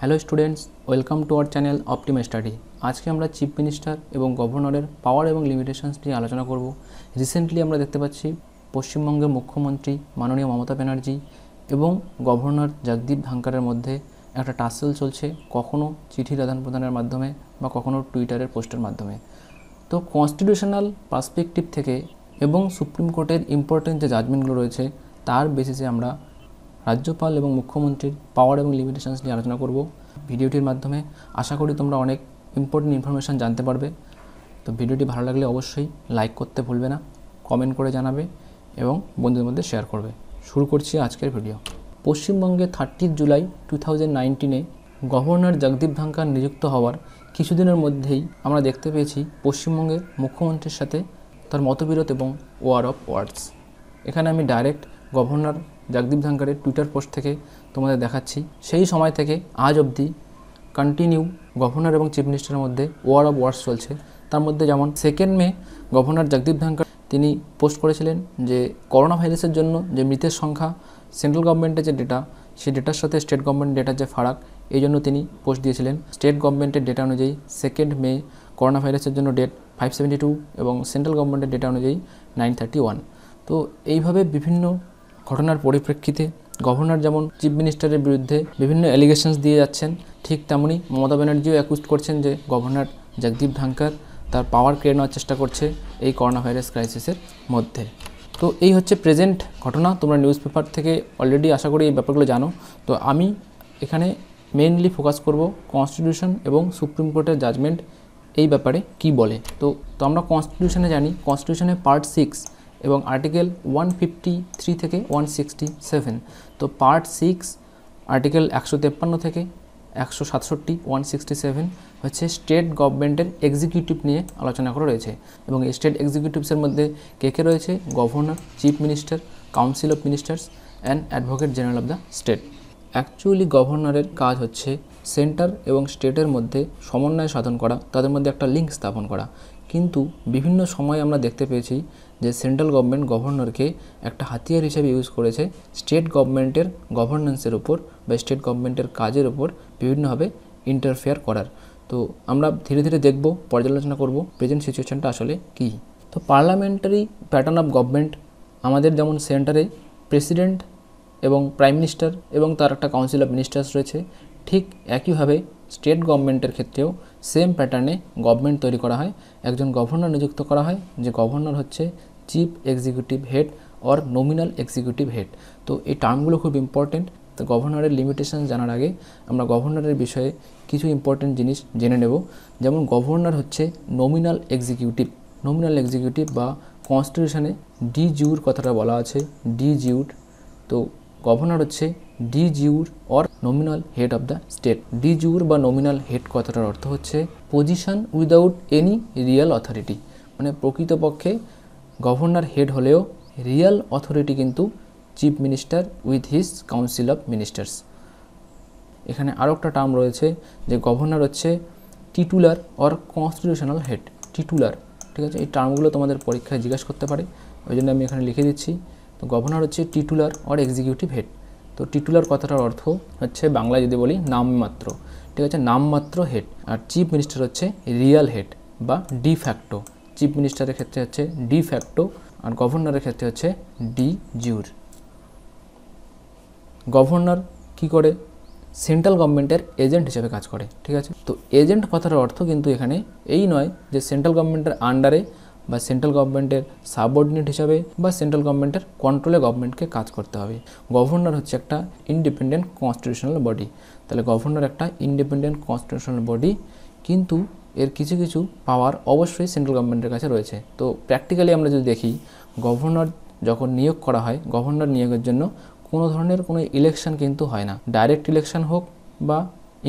hello students welcome to our channel optima study আজকে আমরা chief minister এবং গভর্নরের পাওয়ার এবং লিমিটেশনস নিয়ে আলোচনা করব রিসেন্টলি আমরা দেখতে পাচ্ছি পশ্চিমবঙ্গের মুখ্যমন্ত্রী মাননীয় মমতা ব্যানার্জি এবং গভর্নর জগদীপ ধাঙ্কারের মধ্যে একটা টাসেল চলছে কখনও চিঠির আদান প্রদানের মাধ্যমে বা কখনও টুইটারের পোস্টের মাধ্যমে তো কনস্টিটিউশনাল পার্সপেক্টিভ থেকে এবং সুপ্রিম কোর্টের ইম্পর্টেন্ট যে জাজমেন্টগুলো রয়েছে তার বেসিসে আমরা রাজ্যপাল এবং মুখ্যমন্ত্রীর পাওয়ার এবং লিমিটেশনস নিয়ে আলোচনা করব ভিডিওটির মাধ্যমে আশা করি তোমরা অনেক ইম্পর্টেন্ট ইনফরমেশান জানতে পারবে তো ভিডিওটি ভালো লাগলে অবশ্যই লাইক করতে ভুলবে না কমেন্ট করে জানাবে এবং বন্ধুদের মধ্যে শেয়ার করবে শুরু করছি আজকের ভিডিও পশ্চিমবঙ্গে থার্টিথ জুলাই টু থাউজেন্ড নাইনটিনে গভর্নর জগদীপ ধাঙ্কার নিযুক্ত হওয়ার কিছুদিনের মধ্যেই আমরা দেখতে পেয়েছি পশ্চিমবঙ্গের মুখ্যমন্ত্রীর সাথে তার মতবিরোধ এবং ওয়ার অফ ওয়ার্ডস এখানে আমি ডাইরেক্ট গভর্নর জগদীপ ধাঙ্কারের টুইটার পোস্ট থেকে তোমাদের দেখাচ্ছি সেই সময় থেকে আজ অবধি কন্টিনিউ গভর্নর এবং চিফ মিনিস্টারের মধ্যে ওয়ার অফ ওয়ার্স চলছে তার মধ্যে যেমন second May governor Jagdeep Dhankhar তিনি পোস্ট করেছিলেন যে করোনা ভাইরাসের জন্য যে মৃতের সংখ্যা সেন্ট্রাল গভর্নমেন্টের যে ডেটা সেই ডেটার সাথে স্টেট গভর্নমেন্ট ডেটার যে ফারাক এই জন্য তিনি পোস্ট দিয়েছিলেন স্টেট গভর্নমেন্টের ডেটা অনুযায়ী সেকেন্ড মে করোনা ভাইরাসের জন্য ডেট ফাইভ সেভেন্টি টু এবং সেন্ট্রাল গভর্নমেন্টের ডেটা অনুযায়ী নাইন থার্টি ওয়ান তো এইভাবে বিভিন্ন ঘটনার পরিপ্রেক্ষিতে গভর্নর যেমন চিফ মিনিস্টারের বিরুদ্ধে বিভিন্ন অ্যালিগেশনস দিয়ে যাচ্ছেন ঠিক তেমনই মমতা ব্যানার্জিও একুস্ট করছেন যে গভর্নর জগদীপ ধাঙ্কার তার পাওয়ার কেড়ে নেওয়ার চেষ্টা করছে এই করোনা ভাইরাস ক্রাইসিসের মধ্যে তো এই হচ্ছে প্রেজেন্ট ঘটনা তোমরা নিউজ পেপার থেকে অলরেডি আশা করি এই ব্যাপারগুলো জানো তো আমি এখানে মেইনলি ফোকাস করব কনস্টিটিউশন এবং সুপ্রিম কোর্টের জাজমেন্ট এই ব্যাপারে কি বলে তো তো আমরা কনস্টিটিউশনে জানি কনস্টিটিউশনে পার্ট সিক্স এবং আর্টিকেল ওয়ান ফিফটি থ্রি থেকে ওয়ান সিক্সটি সেভেন তো পার্ট সিক্স আর্টিকেল একশো তেপ্পান্ন থেকে একশো সাতষট্টি ওয়ান সিক্সটি সেভেন হচ্ছে স্টেট গভর্নমেন্টের এক্সিকিউটিভ নিয়ে আলোচনা করা রয়েছে এবং এই স্টেট এক্সিকিউটিভসের মধ্যে কে কে রয়েছে governor chief minister council of ministers and advocate general of the state actually গভর্নরের কাজ হচ্ছে সেন্টার এবং স্টেটের মধ্যে সমন্বয় সাধন করা তাদের মধ্যে একটা লিঙ্ক স্থাপন করা কিন্তু বিভিন্ন সময়ে আমরা দেখতে পেয়েছি যে সেন্ট্রাল গভর্নমেন্ট গভর্নরকে একটা হাতিয়ার হিসেবে ইউজ করেছে স্টেট গভর্নমেন্টের গভর্নেন্সের উপর বা স্টেট গভর্নমেন্টের কাজের উপর বিভিন্নভাবে ইন্টারফেয়ার করার তো আমরা ধীরে ধীরে দেখব পর্যালোচনা করব প্রেজেন্ট সিচুয়েশনটা আসলে কী তো পার্লামেন্টারি প্যাটার্ন অফ গভর্নমেন্ট আমাদের যেমন সেন্টারে প্রেসিডেন্ট এবং প্রাইম মিনিস্টার এবং তার একটা কাউন্সিল অফ মিনিস্টার্স রয়েছে ঠিক একইভাবে স্টেট গভর্নমেন্টের ক্ষেত্রেও সেম প্যাটার্নে গভর্নমেন্ট তৈরি করা হয় একজন গভর্নর নিযুক্ত করা হয় যে গভর্নর হচ্ছে chief executive head or nominal executive head তো এই টার্মগুলো খুব ইম্পর্টেন্ট তো গভর্নরের লিমিটেশন জানার আগে আমরা গভর্নরের বিষয়ে কিছু ইম্পর্টেন্ট জিনিস জেনে নেব যেমন গভর্নর হচ্ছে নমিনাল এক্সিকিউটিভ নমিনাল এক্সিকিউটিভ বা কনস্টিটিউশনে ডিজিউর কথাটা বলা আছে ডিজিউড তো গভর্নর হচ্ছে de jure or nominal head of the state de jure বা নমিনাল হেড কথাটার অর্থ হচ্ছে position without any real authority মানে প্রকৃতপক্ষে গভর্নর হেড হলেও রিয়েল অথরিটি কিন্তু chief minister with his council of ministers এখানে আরও একটা টার্ম রয়েছে যে গভর্নর হচ্ছে titular or constitutional head titular ঠিক আছে এই টার্মগুলো তোমাদের পরীক্ষায় জিজ্ঞাসা করতে পারে ওই জন্য আমি এখানে লিখে দিচ্ছি তো গভর্নর হচ্ছে টিটুলার অর এক্সিকিউটিভ হেড তো টিটুলার কথাটার অর্থ হচ্ছে বাংলায় যদি বলি নামমাত্র ঠিক আছে নামমাত্র হেড আর চিফ মিনিস্টার হচ্ছে রিয়াল হেড বা ডি ফ্যাক্টো চিফ মিনিস্টারের ক্ষেত্রে হচ্ছে ডি ফ্যাক্টো আর গভর্নরের ক্ষেত্রে হচ্ছে ডি জিউর গভর্নর কি করে সেন্ট্রাল গভর্নমেন্টের এজেন্ট হিসেবে কাজ করে ঠিক আছে তো এজেন্ট কথার অর্থ কিন্তু এখানে এই নয় যে সেন্ট্রাল গভর্নমেন্টের আন্ডারে বা সেন্ট্রাল গভর্নমেন্টের সাবঅর্ডিনেট হিসাবে বা সেন্ট্রাল গভর্নমেন্টের কন্ট্রোলে গভর্নমেন্টকে কাজ করতে হবে গভর্নর হচ্ছে একটা ইন্ডিপেন্ডেন্ট কনস্টিটিউশনাল বডি তাহলে গভর্নর একটা ইন্ডিপেন্ডেন্ট কনস্টিটিউশনাল বডি কিন্তু এর কিছু কিছু পাওয়ার অবশ্যই সেন্ট্রাল গভর্নমেন্টের কাছে রয়েছে তো প্র্যাকটিক্যালি আমরা যদি দেখি গভর্নর যখন নিয়োগ করা হয় গভর্নর নিয়োগের জন্য কোনো ধরনের কোনো ইলেকশন কিন্তু হয় না ডাইরেক্ট ইলেকশন হোক বা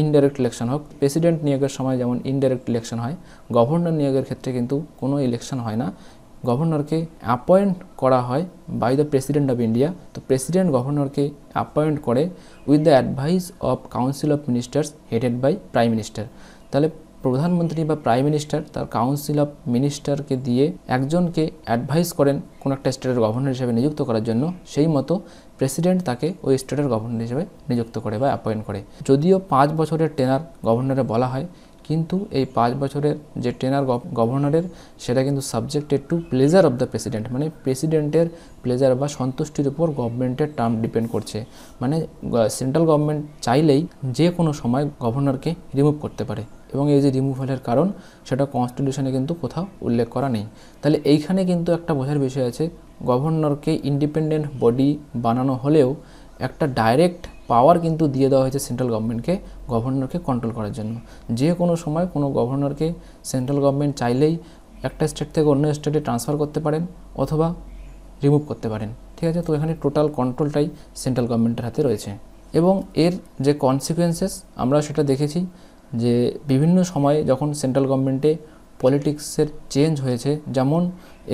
ইনডাইরেক্ট ইলেকশন হোক প্রেসিডেন্ট নিয়োগের সময় যেমন ইনডাইরেক্ট ইলেকশন হয় গভর্নর নিয়োগের ক্ষেত্রে কিন্তু কোনো ইলেকশন হয় না গভর্নরকে অ্যাপয়েন্ট করা হয় by the president of India তো প্রেসিডেন্ট গভর্নরকে অ্যাপয়েন্ট করে with the advice of council of ministers headed by prime minister তাহলে প্রধানমন্ত্রী বা প্রাইম মিনিস্টার তার কাউন্সিল অফ মিনিস্টারকে দিয়ে একজনকে অ্যাডভাইস করেন কোনো একটা স্টেটের গভর্নর হিসেবে নিযুক্ত করার জন্য সেই মতো প্রেসিডেন্ট তাকে ওই স্টেটের গভর্নর হিসেবে নিযুক্ত করে বা অ্যাপয়েন্ট করে যদিও পাঁচ বছরের টেনার গভর্নরে বলা হয় কিন্তু এই পাঁচ বছরের যে টেনার গভর্নরের সেটা কিন্তু subjected to pleasure of the president মানে প্রেসিডেন্টের প্লেজার বা সন্তুষ্টির উপর গভর্নমেন্টের টার্ম ডিপেন্ড করছে মানে সেন্ট্রাল গভর্নমেন্ট চাইলেই যে কোনো সময় গভর্নরকে রিমুভ করতে পারে এবং এই যে রিমুভালের কারণ সেটা কনস্টিটিউশনে কিন্তু কোথাও উল্লেখ করা নেই তাহলে এইখানে কিন্তু একটা বোঝার বিষয় আছে গভর্নরকে ইন্ডিপেন্ডেন্ট বডি বানানো হলেও একটা ডাইরেক্ট পাওয়ার কিন্তু দিয়ে দেওয়া হয়েছে সেন্ট্রাল গভর্নমেন্টকে গভর্নরকে কন্ট্রোল করার জন্য যে কোনো সময় কোনো গভর্নরকে সেন্ট্রাল গভর্নমেন্ট চাইলেই একটা স্টেট থেকে অন্য স্টেটে ট্রান্সফার করতে পারেন অথবা রিমুভ করতে পারেন ঠিক আছে তো এখানে টোটাল কন্ট্রোলটাই সেন্ট্রাল গভর্নমেন্টের হাতে রয়েছে এবং এর যে কনসিকুয়েন্সেস আমরা সেটা দেখেছি যে বিভিন্ন সময়ে যখন সেন্ট্রাল গভর্নমেন্টে পলিটিক্সের চেঞ্জ হয়েছে যেমন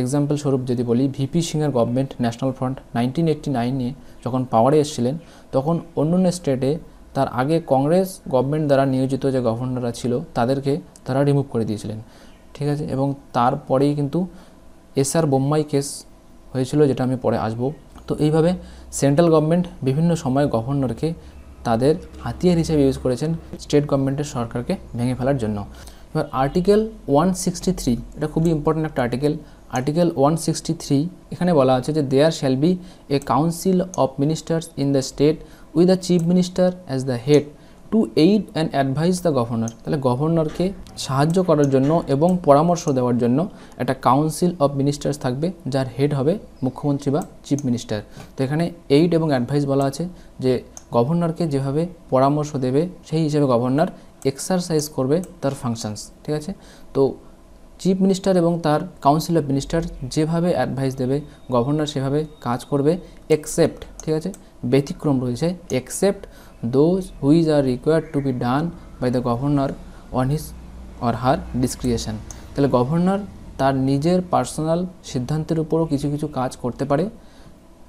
এক্সাম্পল স্বরূপ যদি বলি ভিপি সিংয়ের government national front nineteen eighty নাইনে যখন পাওয়ারে এসেছিলেন তখন অন্যান্য স্টেটে তার আগে কংগ্রেস গভর্নমেন্ট দ্বারা নিয়োজিত যে গভর্নররা ছিল তাদেরকে তারা রিমুভ করে দিয়েছিলেন ঠিক আছে এবং তারপরেই কিন্তু এসআর বোম্বাই কেস হয়েছিল যেটা আমি পরে আসব তো এইভাবে সেন্ট্রাল গভর্নমেন্ট বিভিন্ন সময় গভর্নরকে তাদের হাতিয়ার হিসেবে ইউজ করেছেন স্টেট গভর্নমেন্টের সরকারকে ভেঙে ফেলার জন্য এবার আর্টিকেল ওয়ান সিক্সটি থ্রি এটা খুবই ইম্পর্ট্যান্ট একটা article article one sixty three এখানে বলা আছে যে there shall be a council of ministers in the state with the chief minister as the head to aid and advise the governor তাহলে গভর্নরকে সাহায্য করার জন্য এবং পরামর্শ দেওয়ার জন্য একটা কাউন্সিল অফ মিনিস্টার্স থাকবে যার হেড হবে মুখ্যমন্ত্রী বা চিফ মিনিস্টার তো এখানে এইড এবং অ্যাডভাইস বলা আছে যে গভর্নরকে যেভাবে পরামর্শ দেবে সেই হিসেবে গভর্নর এক্সারসাইজ করবে তার ফাংশানস ঠিক আছে তো চিফ মিনিস্টার এবং তার কাউন্সিল অফ মিনিস্টার যেভাবে অ্যাডভাইস দেবে গভর্নর সেভাবে কাজ করবে একসেপ্ট ঠিক আছে ব্যতিক্রম রয়েছে except those which are required to be done by the governor on his or her discretion তাহলে গভর্নর তার নিজের পার্সোনাল সিদ্ধান্তের উপরও কিছু কিছু কাজ করতে পারে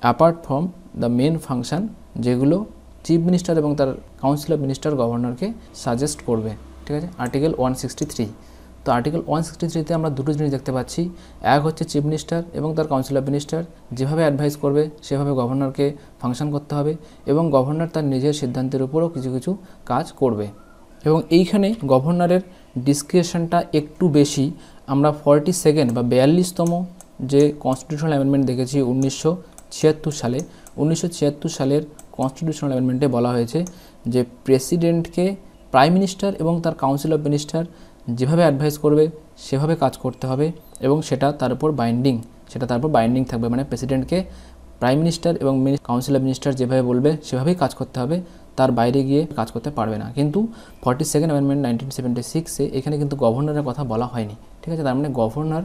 apart from the main function যেগুলো চিফ মিনিস্টার এবং তার কাউন্সিল অফ মিনিস্টার গভর্নরকে সাজেস্ট করবে ঠিক আছে আর্টিকেল ওয়ান সিক্সটি থ্রি তো আর্টিকেল ওয়ান সিক্সটি থ্রিতে আমরা দুটো জিনিস দেখতে পাচ্ছি এক হচ্ছে চিফ মিনিস্টার এবং তার কাউন্সিল অফ মিনিস্টার যেভাবে অ্যাডভাইস করবে সেভাবে গভর্নরকে ফাংশন করতে হবে এবং গভর্নর তার নিজের সিদ্ধান্তের উপরও কিছু কিছু কাজ করবে এবং এইখানে গভর্নরের ডিসক্রিপশনটা একটু বেশি আমরা ফর্টি সেকেন্ড বা বিয়াল্লিশতম যে কনস্টিটিউশনাল অ্যামেন্ডমেন্ট দেখেছি উনিশশো ছিয়াত্তর সালে উনিশশো সালের কনস্টিটিউশনাল অ্যামেন্ডমেন্টে বলা হয়েছে যে প্রেসিডেন্টকে প্রাইম মিনিস্টার এবং তার কাউন্সিল অফ মিনিস্টার যেভাবে অ্যাডভাইস করবে সেভাবে কাজ করতে হবে এবং সেটা তার উপর বাইন্ডিং সেটা তার উপর বাইন্ডিং থাকবে মানে প্রেসিডেন্টকে প্রাইম মিনিস্টার এবং কাউন্সিল অফ মিনিস্টার যেভাবে বলবে সেভাবেই কাজ করতে হবে তার বাইরে গিয়ে কাজ করতে পারবে না কিন্তু forty second amendment nineteen seventy সিক্সে এখানে কিন্তু গভর্নরের কথা বলা হয়নি ঠিক আছে তার মানে গভর্নর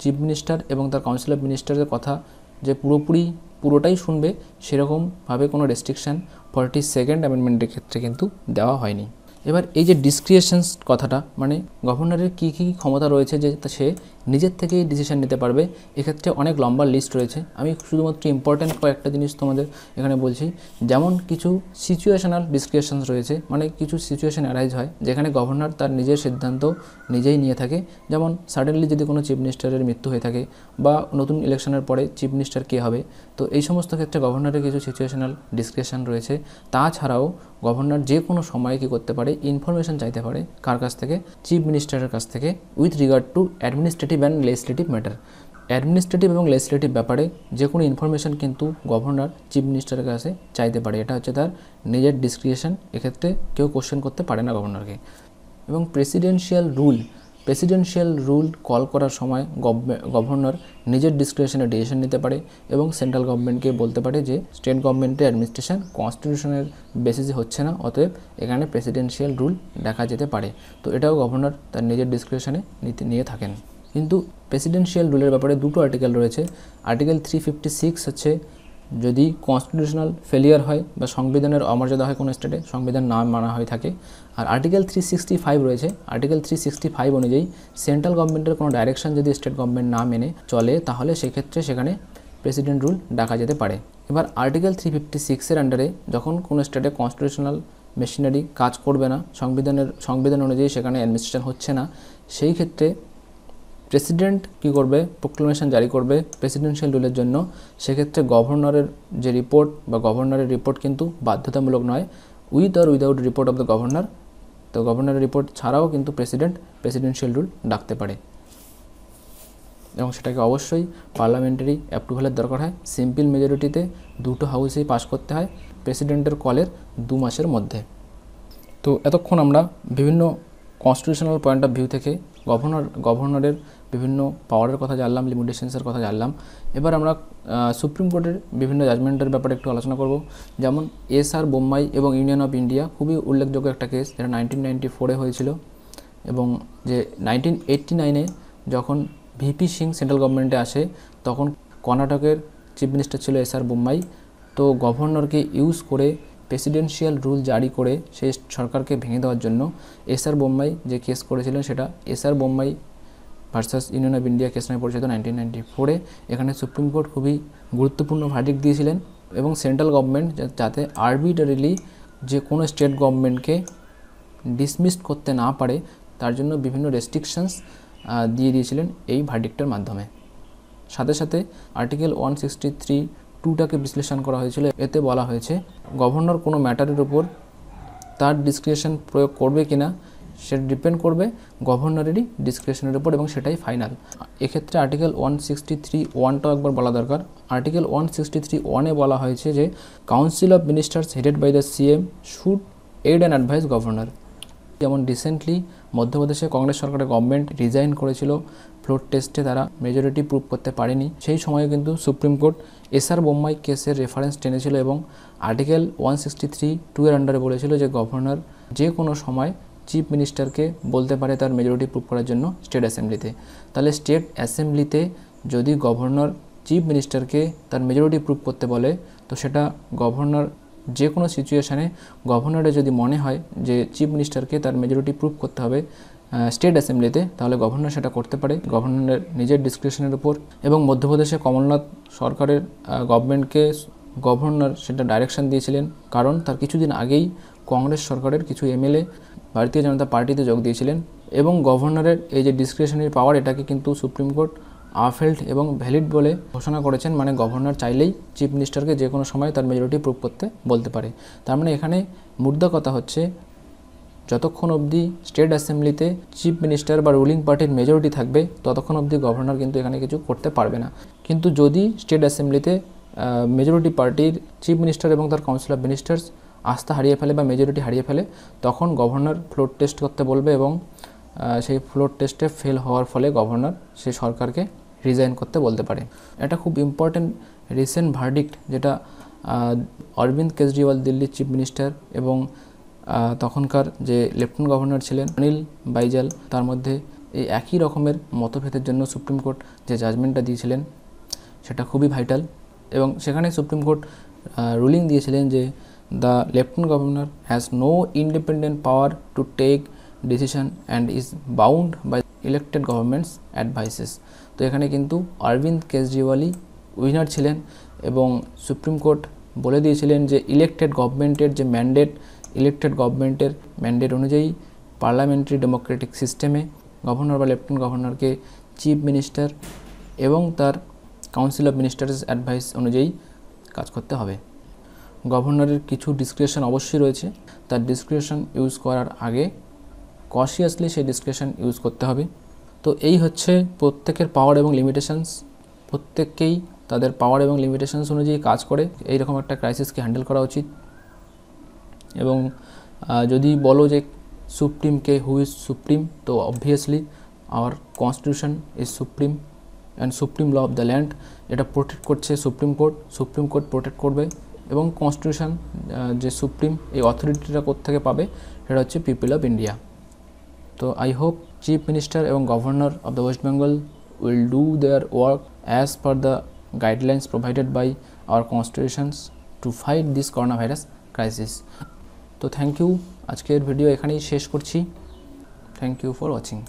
চিফ মিনিস্টার এবং তার কাউন্সিল অফ মিনিস্টারের কথা যে পুরোপুরি পুরোটাই শুনবে সেরকমভাবে কোনো রেস্ট্রিকশান ফর্টি সেকেন্ড অ্যামেন্ডমেন্টের ক্ষেত্রে কিন্তু দেওয়া হয়নি এবার এই যে ডিসক্রিয়েশনস কথাটা মানে গভর্নরের কী কী ক্ষমতা রয়েছে যে সে নিজের থেকেই ডিসিশান নিতে পারবে এক্ষেত্রে অনেক লম্বা লিস্ট রয়েছে আমি শুধুমাত্র ইম্পর্ট্যান্ট কয়েকটা জিনিস তোমাদের এখানে বলছি যেমন কিছু সিচুয়েশনাল ডিসক্রিপশনস রয়েছে মানে কিছু সিচুয়েশন অ্যারাইজ হয় যেখানে গভর্নর তার নিজের সিদ্ধান্ত নিজেই নিয়ে থাকে যেমন সাডেনলি যদি কোনো চিফ মিনিস্টারের মৃত্যু হয়ে থাকে বা নতুন ইলেকশনের পরে চিফ মিনিস্টার কে হবে তো এই সমস্ত ক্ষেত্রে গভর্নরের কিছু সিচুয়েশনাল ডিসক্রিপশান রয়েছে তাছাড়াও গভর্নর যে কোনো সময় কী করতে পারে ইনফরমেশন চাইতে পারে কার কাছ থেকে চিফ মিনিস্টারের কাছ থেকে with regard to administrative administrative and legislative matter administrative এবং লেজিসলেটিভ ব্যাপারে যে কোনো ইনফরমেশান কিন্তু গভর্নর চিফ মিনিস্টারের কাছে চাইতে পারে এটা হচ্ছে তার নিজের ডিসক্রিয়েশন এক্ষেত্রে কেউ কোশ্চেন করতে পারে না গভর্নরকে এবং presidential rule presidential rule call করার সময় গভর্নর নিজের ডিসক্রিপশনে ডিসিশন নিতে পারে এবং সেন্ট্রাল গভর্নমেন্টকে বলতে পারে যে স্টেট গভর্নমেন্টের অ্যাডমিনিস্ট্রেশন কনস্টিটিউশনের বেসিসে হচ্ছে না অতএব এখানে প্রেসিডেন্সিয়াল রুল দেখা যেতে পারে তো এটাও গভর্নর তার নিজের ডিসক্রিপশনে নিতে নিয়ে থাকেন কিন্তু প্রেসিডেন্সিয়াল রুলের ব্যাপারে দুটো আর্টিকেল রয়েছে আর্টিকেল থ্রি ফিফটি সিক্স হচ্ছে যদি কনস্টিটিউশনাল ফেলিয়ার হয় বা সংবিধানের অমর্যাদা হয় কোনো স্টেটে সংবিধান না মানা হয়ে থাকে আর আর্টিকেল থ্রি সিক্সটি ফাইভ রয়েছে আর্টিকেল থ্রি সিক্সটি ফাইভ অনুযায়ী সেন্ট্রাল গভর্নমেন্টের কোনো ডাইরেকশন যদি স্টেট গভর্নমেন্ট না মেনে চলে তাহলে সেক্ষেত্রে সেখানে প্রেসিডেন্ট রুল ডাকা যেতে পারে এবার আর্টিকেল থ্রি ফিফটি সিক্সের আন্ডারে যখন কোনো স্টেটে কনস্টিটিউশনাল মেশিনারি কাজ করবে না সংবিধানের সংবিধান অনুযায়ী সেখানে অ্যাডমিনিস্ট্রেশন হচ্ছে না সেই ক্ষেত্রে প্রেসিডেন্ট কি করবে প্রোক্লেমেশন জারি করবে প্রেসিডেন্সিয়াল রুলের জন্য সেক্ষেত্রে গভর্নরের যে রিপোর্ট বা গভর্নরের রিপোর্ট কিন্তু বাধ্যতামূলক নয় with or without report of the governor তো গভর্নরের রিপোর্ট ছাড়াও কিন্তু প্রেসিডেন্ট প্রেসিডেন্সিয়াল রুল ডাকতে পারে এবং সেটাকে অবশ্যই পার্লামেন্টারি অ্যাপ্রুভালের দরকার হয় সিম্পল মেজরিটিতে দুটো হাউসেই পাস করতে হয় প্রেসিডেন্টের কলের দু মাসের মধ্যে তো এতক্ষণ আমরা বিভিন্ন কনস্টিটিউশনাল পয়েন্ট অফ ভিউ থেকে গভর্নর গভর্নরের বিভিন্ন পাওয়ারের কথা জানলাম লিমিটেশনসের কথা জানলাম এবার আমরা সুপ্রিম কোর্টের বিভিন্ন জাজমেন্টের ব্যাপারে একটু আলোচনা করব যেমন এস আর বোম্বাই এবং ইউনিয়ন অফ ইন্ডিয়া খুবই উল্লেখযোগ্য একটা কেস যেটা নাইনটিন নাইনটি ফোরে হয়েছিল এবং যে নাইনটিন এইটটি নাইনে যখন ভিপি সিং সেন্ট্রাল গভর্নমেন্টে আসে তখন কর্ণাটকের চিফ মিনিস্টার ছিল এস আর বোম্বাই তো গভর্নরকে ইউজ করে প্রেসিডেন্সিয়াল রুল জারি করে সেই সরকারকে ভেঙে দেওয়ার জন্য এস আর বোম্বাই যে কেস করেছিলেন সেটা S R Bommai versus union of India case নামে পরিচিত নাইনটিন ফোরে এখানে সুপ্রিম কোর্ট খুবই গুরুত্বপূর্ণ ভার্ডিক দিয়েছিলেন এবং সেন্ট্রাল গভর্নমেন্ট যাতে আরবিটারিলি যে কোনো স্টেট গভর্নমেন্টকে ডিসমিসড করতে না পারে তার জন্য বিভিন্ন রেস্ট্রিকশনস দিয়ে দিয়েছিলেন এই ভার্ডিক্টার মাধ্যমে সাথে সাথে আর্টিকেল ওয়ান সিক্সটি থ্রি টুটাকে বিশ্লেষণ করা হয়েছিল এতে বলা হয়েছে গভর্নর কোনো ম্যাটারের উপর তার ডিসক্রিপশন প্রয়োগ করবে কিনা সেটা ডিপেন্ড করবে গভর্নরেরই ডিসক্রিপশনের উপর এবং সেটাই ফাইনাল এক্ষেত্রে আর্টিকেল ওয়ান সিক্সটি থ্রি ওয়ানটাও একবার বলা দরকার আর্টিকেল ওয়ান সিক্সটি থ্রি ওয়ানে বলা হয়েছে যে council of ministers headed by the CM should aid and advise governor যেমন রিসেন্টলি মধ্যপ্রদেশে কংগ্রেস সরকারের গভর্নমেন্ট রিজাইন করেছিল ফ্লোর টেস্টে তারা মেজরিটি প্রুভ করতে পারেনি সেই সময়ে কিন্তু সুপ্রিম কোর্ট এসআর বোম্বাই কেসের রেফারেন্স টেনেছিল এবং article one sixty three two এর আন্ডারে বলেছিল যে গভর্নর যে কোনো সময় চিফ মিনিস্টারকে বলতে পারে তার মেজরিটি প্রুভ করার জন্য স্টেট অ্যাসেম্বলিতে তাহলে স্টেট অ্যাসেম্বলিতে যদি গভর্নর চিফ মিনিস্টারকে তার মেজরিটি প্রুভ করতে বলে তো সেটা গভর্নর যে কোনো সিচুয়েশানে গভর্নরের যদি মনে হয় যে চিফ মিনিস্টারকে তার মেজরিটি প্রুভ করতে হবে স্টেট অ্যাসেম্বলিতে তাহলে গভর্নর সেটা করতে পারে গভর্নরের নিজের ডিসক্রিপশনের উপর এবং মধ্যপ্রদেশে কমলনাথ সরকারের গভর্নমেন্টকে গভর্নর সেটা ডাইরেকশান দিয়েছিলেন কারণ তার কিছুদিন আগেই কংগ্রেস সরকারের কিছু এমএলএ ভারতীয় জনতা পার্টিতে যোগ দিয়েছিলেন এবং গভর্নরের এই যে ডিসক্রিপশনারি পাওয়ার এটাকে কিন্তু সুপ্রিম কোর্ট আফেল্ড এবং ভ্যালিড বলে ঘোষণা করেছেন মানে গভর্নর চাইলেই চিফ মিনিস্টারকে যে কোনো সময় তার মেজরিটি প্রুভ করতে বলতে পারে তার মানে এখানে মুদ্রা কথা হচ্ছে যতক্ষণ অবধি স্টেট অ্যাসেম্বলিতে চিফ মিনিস্টার বা রুলিং পার্টির মেজরিটি থাকবে ততক্ষণ অবধি গভর্নর কিন্তু এখানে কিছু করতে পারবে না কিন্তু যদি স্টেট অ্যাসেম্বলিতে মেজরিটি পার্টির চিফ মিনিস্টার এবং তার কাউন্সিল অফ মিনিস্টার্স আস্থা হারিয়ে ফেলে বা মেজরিটি হারিয়ে ফেলে তখন গভর্নর ফ্লোর টেস্ট করতে বলবে এবং সেই ফ্লোর টেস্টে ফেল হওয়ার ফলে গভর্নর সেই সরকারকে রিজাইন করতে বলতে পারে এটা খুব ইম্পর্টেন্ট রিসেন্ট ভার্ডিক্ট যেটা অরবিন্দ কেজরিওয়াল দিল্লির চিফ মিনিস্টার এবং তখনকার যে লেফটেন্ট গভর্নর ছিলেন অনিল বাইজাল তার মধ্যে এই একই রকমের মতভেদের জন্য সুপ্রিম কোর্ট যে জাজমেন্টটা দিয়েছিলেন সেটা খুবই ভাইটাল এবং সেখানে সুপ্রিম কোর্ট রুলিং দিয়েছিলেন যে the lieutenant governor has no independent power to take decision and is bound by elected government's advices তো এখানে কিন্তু অরবিন্দ কেজরিওয়ালই উইনার ছিলেন এবং সুপ্রিম কোর্ট বলে দিয়েছিলেন যে ইলেকটেড গভর্নমেন্টের যে ম্যান্ডেট ইলেকটেড গভর্নমেন্টের ম্যান্ডেট অনুযায়ী পার্লামেন্টারি ডেমোক্রেটিক সিস্টেমে গভর্নর বা লেফটেন্যান্ট গভর্নরকে চিফ মিনিস্টার এবং তার কাউন্সিল অফ মিনিস্টার্স অ্যাডভাইস অনুযায়ী কাজ করতে হবে গভর্নরের কিছু ডিসক্রিপশন অবশ্যই রয়েছে তার ডিসক্রিপশন ইউজ করার আগে কশিয়াসলি সেই ডিসক্রিপশন ইউজ করতে হবে তো এই হচ্ছে প্রত্যেকের পাওয়ার এবং লিমিটেশনস প্রত্যেককেই তাদের পাওয়ার এবং লিমিটেশনস অনুযায়ী কাজ করে এইরকম একটা ক্রাইসিসকে হ্যান্ডেল করা উচিত এবং যদি বলো যে সুপ্রিমকে হু ইজ সুপ্রিম তো obviously our constitution is supreme and supreme law of the land এটা প্রোটেক্ট করছে supreme court supreme court protect করবে এবং কনস্টিটিউশন যে সুপ্রিম এই অথরিটিটা থেকে পাবে সেটা হচ্ছে পিপল অফ ইন্ডিয়া তো আই হোপ চিফ মিনিস্টার এবং governor of the West Bengal will do their work as per the guidelines provided by our constitutions to fight this corona virus crisis তো থ্যাংক ইউ আজকের video এখানেই শেষ করছি thank you for watching